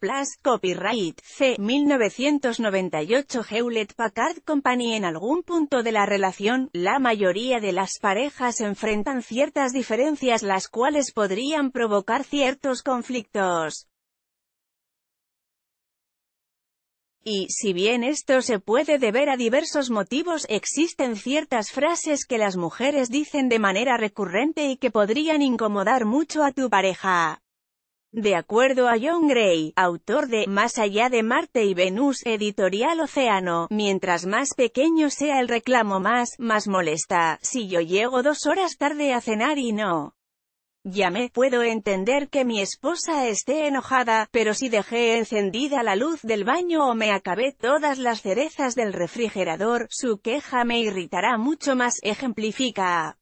Plus copyright, C. 1998 Hewlett Packard Company En algún punto de la relación, la mayoría de las parejas enfrentan ciertas diferencias las cuales podrían provocar ciertos conflictos. Y, si bien esto se puede deber a diversos motivos, existen ciertas frases que las mujeres dicen de manera recurrente y que podrían incomodar mucho a tu pareja. De acuerdo a John Gray, autor de Más allá de Marte y Venus, editorial Océano, mientras más pequeño sea el reclamo más, más molesta, si yo llego dos horas tarde a cenar y no. ya me puedo entender que mi esposa esté enojada, pero si dejé encendida la luz del baño o me acabé todas las cerezas del refrigerador, su queja me irritará mucho más, ejemplifica.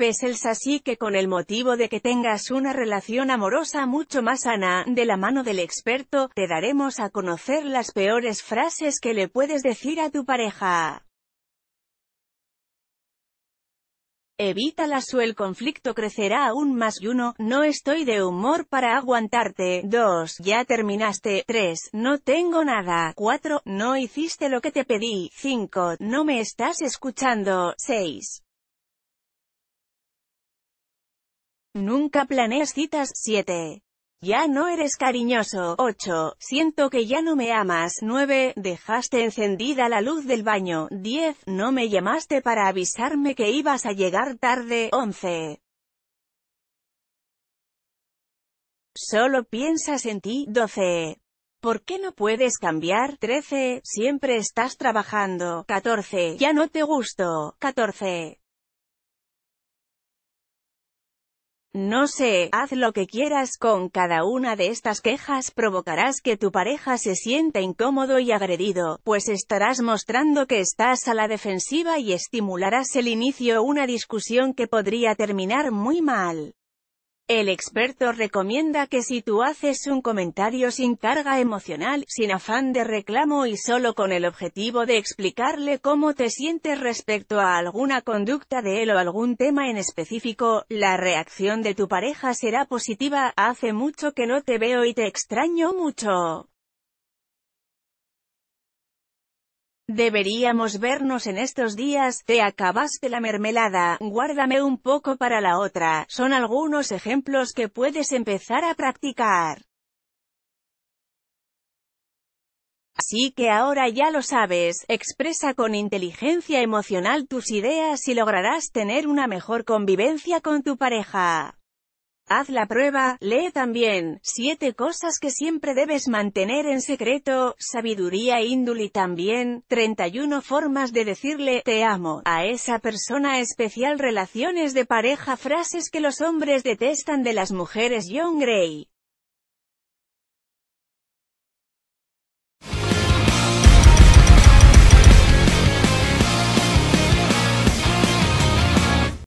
Pesels así que con el motivo de que tengas una relación amorosa mucho más sana, de la mano del experto, te daremos a conocer las peores frases que le puedes decir a tu pareja. Evítalas o el conflicto crecerá aún más. Y uno, No estoy de humor para aguantarte. 2. Ya terminaste. 3. No tengo nada. 4. No hiciste lo que te pedí. 5. No me estás escuchando. 6. Nunca planeas citas, 7. Ya no eres cariñoso, 8. Siento que ya no me amas, 9. Dejaste encendida la luz del baño, 10. No me llamaste para avisarme que ibas a llegar tarde, 11. Solo piensas en ti, 12. ¿Por qué no puedes cambiar? 13. Siempre estás trabajando. 14. Ya no te gusto. 14. No sé, haz lo que quieras con cada una de estas quejas, provocarás que tu pareja se sienta incómodo y agredido, pues estarás mostrando que estás a la defensiva y estimularás el inicio una discusión que podría terminar muy mal. El experto recomienda que si tú haces un comentario sin carga emocional, sin afán de reclamo y solo con el objetivo de explicarle cómo te sientes respecto a alguna conducta de él o algún tema en específico, la reacción de tu pareja será positiva, hace mucho que no te veo y te extraño mucho. Deberíamos vernos en estos días, te acabaste la mermelada, guárdame un poco para la otra, son algunos ejemplos que puedes empezar a practicar. Así que ahora ya lo sabes, expresa con inteligencia emocional tus ideas y lograrás tener una mejor convivencia con tu pareja. Haz la prueba, lee también, siete cosas que siempre debes mantener en secreto, sabiduría e índole y también, 31 formas de decirle, te amo, a esa persona especial relaciones de pareja frases que los hombres detestan de las mujeres John Gray.